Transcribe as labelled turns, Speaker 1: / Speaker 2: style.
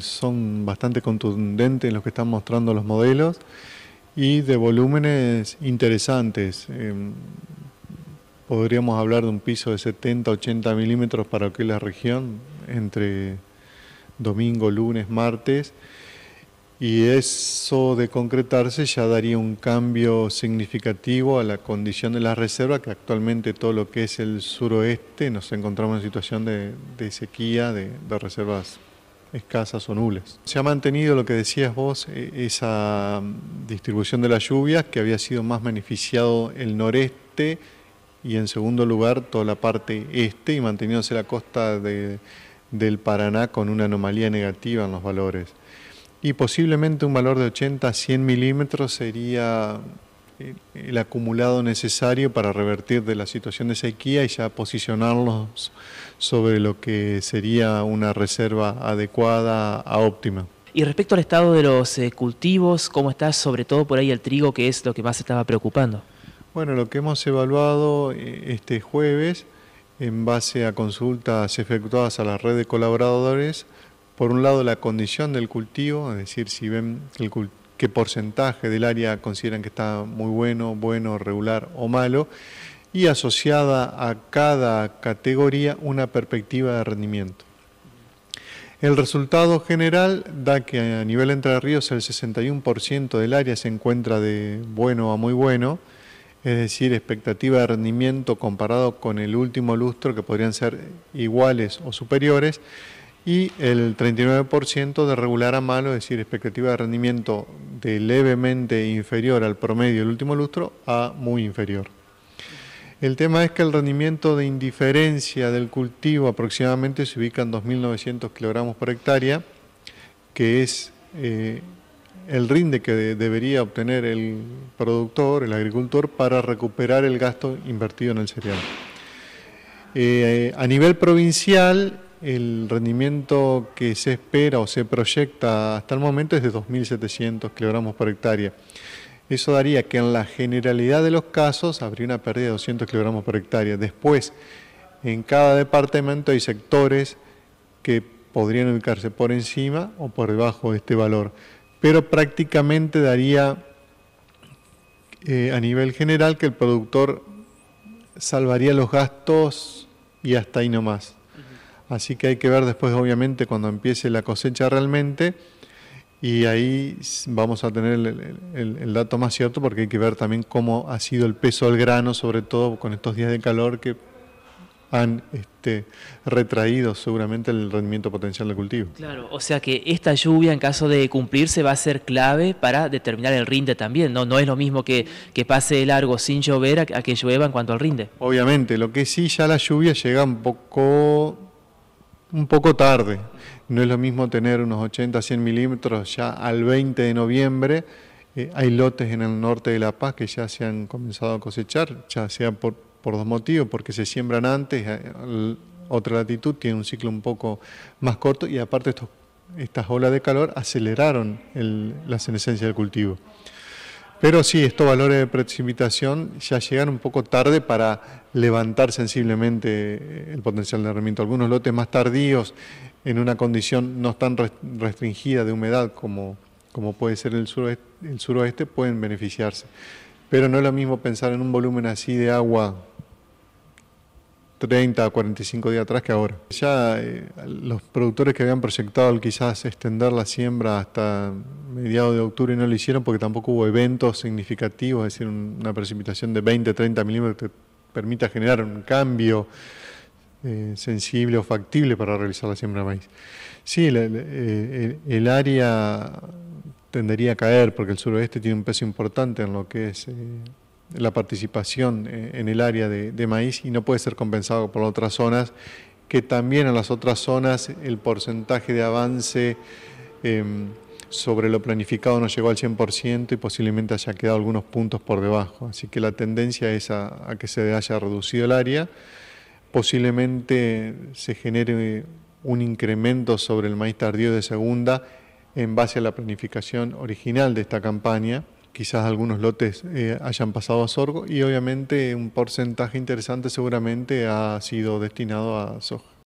Speaker 1: son bastante contundentes los que están mostrando los modelos y de volúmenes interesantes. Em, podríamos hablar de un piso de 70, 80 milímetros para aquella región entre domingo, lunes, martes. Y eso de concretarse ya daría un cambio significativo a la condición de las reservas, que actualmente todo lo que es el suroeste nos encontramos en situación de, sequía de reservas escasas o nulas. Se ha mantenido lo que decías vos, e, esa mm, distribución de las lluvias, que había sido más beneficiado el noreste y en segundo lugar toda la parte este y manteniéndose la costa del Paraná con una anomalía negativa en los valores. Y posiblemente un valor de 80 a 100 milímetros sería eh, el acumulado necesario para revertir de la situación de sequía y ya posicionarlos sobre lo que sería una reserva adecuada a óptima. Y respecto al estado de los eh, cultivos, ¿cómo está sobre todo por ahí el trigo, que es lo que más estaba preocupando? Bueno, lo que hemos evaluado eh, este jueves, en base a consultas efectuadas a la red de colaboradores, por un lado la condición del cultivo, es decir, si ven qué porcentaje del área consideran que está muy bueno, bueno, regular o malo, y asociada a cada categoría una perspectiva de rendimiento. El resultado general da que a nivel Entre Ríos el 61% del área se encuentra de bueno a muy bueno, es decir, expectativa de rendimiento comparado con el último lustro que podrían ser iguales o superiores, y el 39% de regular a malo, es decir, expectativa de rendimiento de levemente inferior al promedio del último lustro a muy inferior. El tema es que el rendimiento de indiferencia del cultivo aproximadamente se ubica en 2.900 kilogramos por hectárea, que es eh, el rinde que debería obtener el productor, el agricultor, para recuperar el gasto invertido en el cereal. Eh, a nivel provincial, el rendimiento que se espera o se proyecta hasta el momento es de 2.700 kilogramos por hectárea. Eso daría que en la generalidad de los casos habría una pérdida de 200 kilogramos por hectárea. Después, en cada departamento hay sectores que podrían ubicarse por encima o por debajo de este valor, pero prácticamente daría eh, a nivel general que el productor salvaría los gastos y hasta ahí nomás. Así que hay que ver después, obviamente, cuando empiece la cosecha realmente y ahí vamos a tener el, dato más cierto porque hay que ver también cómo ha sido el peso al grano, sobre todo con estos días de calor que han este, retraído seguramente el rendimiento potencial del cultivo. Claro, o sea que esta lluvia en caso de cumplirse va a ser clave para determinar el rinde también, ¿no? No es lo mismo que, que pase largo sin llover a, a que llueva en cuanto al rinde. Obviamente, lo que sí ya la lluvia llega un poco un poco tarde. No es lo mismo tener unos 80, 100 milímetros ya al 20 de noviembre. Eh, hay lotes en el norte de La Paz que ya se han comenzado a cosechar, ya sea por, dos motivos, porque se siembran antes, eh, otra latitud tiene un ciclo un poco más corto y aparte estas olas de calor aceleraron la senescencia del cultivo. Pero sí, estos valores de precipitación ya llegan un poco tarde para levantar sensiblemente eh, el potencial de rendimiento. Algunos lotes más tardíos, en una condición no tan restringida de humedad como, como puede ser el suroeste, el suroeste, pueden beneficiarse. Pero no es lo mismo pensar en un volumen así de agua 30 a 45 días atrás que ahora. Ya eh, los productores que habían proyectado quizás extender la siembra hasta mediados de octubre no lo hicieron porque tampoco hubo eventos significativos, es decir, una precipitación de 20, 30 milímetros que permita generar un cambio eh, sensible o factible para realizar la siembra de maíz. Sí, eh, el, área tendería a caer porque el suroeste tiene un peso importante en lo que es la participación eh, en el área de, maíz y no puede ser compensado por otras zonas, que también en las otras zonas el porcentaje de avance em, sobre lo planificado no llegó al 100% y posiblemente haya quedado algunos puntos por debajo. Así que la tendencia es a que se haya reducido el área, posiblemente se genere un incremento sobre el maíz tardío de segunda en base a la planificación original de esta campaña quizás algunos lotes eh, hayan pasado a sorgo y obviamente un porcentaje interesante seguramente ha sido destinado a soja.